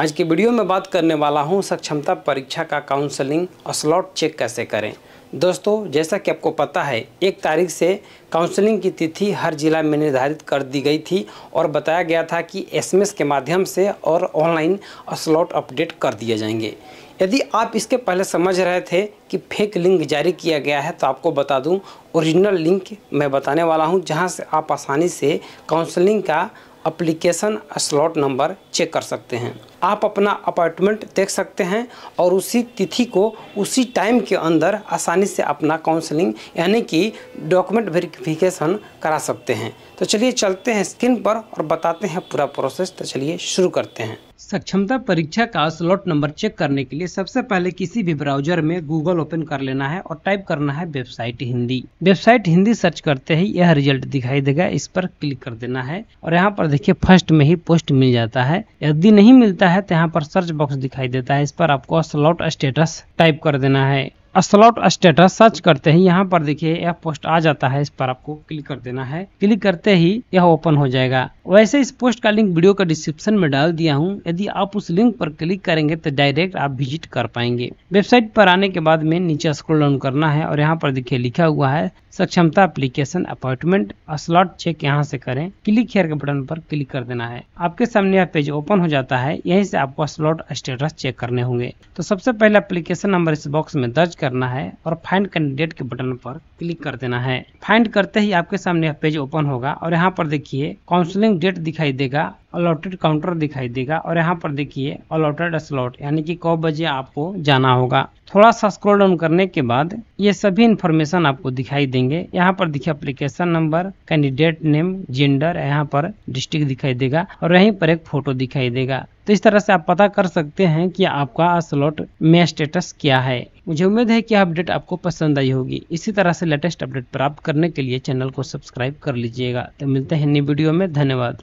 आज की वीडियो में बात करने वाला हूं सक्षमता परीक्षा का काउंसलिंग और स्लॉट चेक कैसे करें दोस्तों जैसा कि आपको पता है एक तारीख से काउंसलिंग की तिथि हर जिला में निर्धारित कर दी गई थी और बताया गया था कि एसएमएस के माध्यम से और ऑनलाइन स्लॉट अपडेट कर दिए जाएंगे यदि आप इसके पहले समझ रहे थे कि फेक लिंक जारी किया गया है तो आपको बता दूँ ओरिजिनल लिंक मैं बताने वाला हूँ जहाँ से आप आसानी से काउंसलिंग का अप्लीकेशन स्लॉट नंबर चेक कर सकते हैं आप अपना अपॉइंटमेंट देख सकते हैं और उसी तिथि को उसी टाइम के अंदर आसानी से अपना काउंसलिंग यानी कि डॉक्यूमेंट वेरिफिकेशन करा सकते हैं तो चलिए चलते हैं स्क्रीन पर और बताते हैं पूरा प्रोसेस तो चलिए शुरू करते हैं सक्षमता परीक्षा का स्लॉट नंबर चेक करने के लिए सबसे पहले किसी भी ब्राउजर में गूगल ओपन कर लेना है और टाइप करना है website Hindi website Hindi search करते ही यह रिजल्ट दिखाई देगा इस पर क्लिक कर देना है और यहाँ पर देखिए फर्स्ट में ही पोस्ट मिल जाता है यदि नहीं मिलता है तो यहाँ पर सर्च बॉक्स दिखाई देता है इस पर आपको स्लॉट स्टेटस टाइप कर देना है स्लॉट स्टेटस सर्च करते ही यहाँ पर देखिए यह पोस्ट आ जाता है इस पर आपको क्लिक कर देना है क्लिक करते ही यह ओपन हो जाएगा वैसे इस पोस्ट का लिंक वीडियो का डिस्क्रिप्शन में डाल दिया हूँ यदि आप उस लिंक पर क्लिक करेंगे तो डायरेक्ट आप विजिट कर पाएंगे वेबसाइट पर आने के बाद में नीचे स्क्रोल डाउन करना है और यहाँ पर देखिए लिखा हुआ है सक्षमता अप्लीकेशन अपॉइंटमेंट स्लॉट चेक यहाँ से करें क्लिक हेयर के बटन पर क्लिक कर देना है आपके सामने यह पेज ओपन हो जाता है यही से आपको स्लॉट स्टेटस चेक करने होंगे तो सबसे पहले अप्लीकेशन नंबर इस बॉक्स में दर्ज करना है और फाइंड कैंडिडेट के बटन पर क्लिक कर देना है फाइंड करते ही आपके सामने पेज ओपन होगा और यहाँ पर देखिए काउंसलिंग डेट दिखाई देगा अलॉटेड काउंटर दिखाई देगा और यहाँ पर देखिए अलॉटेड स्लॉट यानी कि कौ बजे आपको जाना होगा थोड़ा सा स्क्रॉल डाउन करने के बाद ये सभी इन्फॉर्मेशन आपको दिखाई देंगे यहाँ पर देखिए application number candidate name gender यहाँ पर डिस्ट्रिक्ट दिखाई देगा और यहीं पर एक फोटो दिखाई देगा तो इस तरह से आप पता कर सकते हैं कि आपका स्लॉट में स्टेटस क्या है मुझे उम्मीद है कि अपडेट आपको पसंद आई होगी इसी तरह से लेटेस्ट अपडेट प्राप्त करने के लिए चैनल को सब्सक्राइब कर लीजिएगा तो मिलते हैं नई वीडियो में धन्यवाद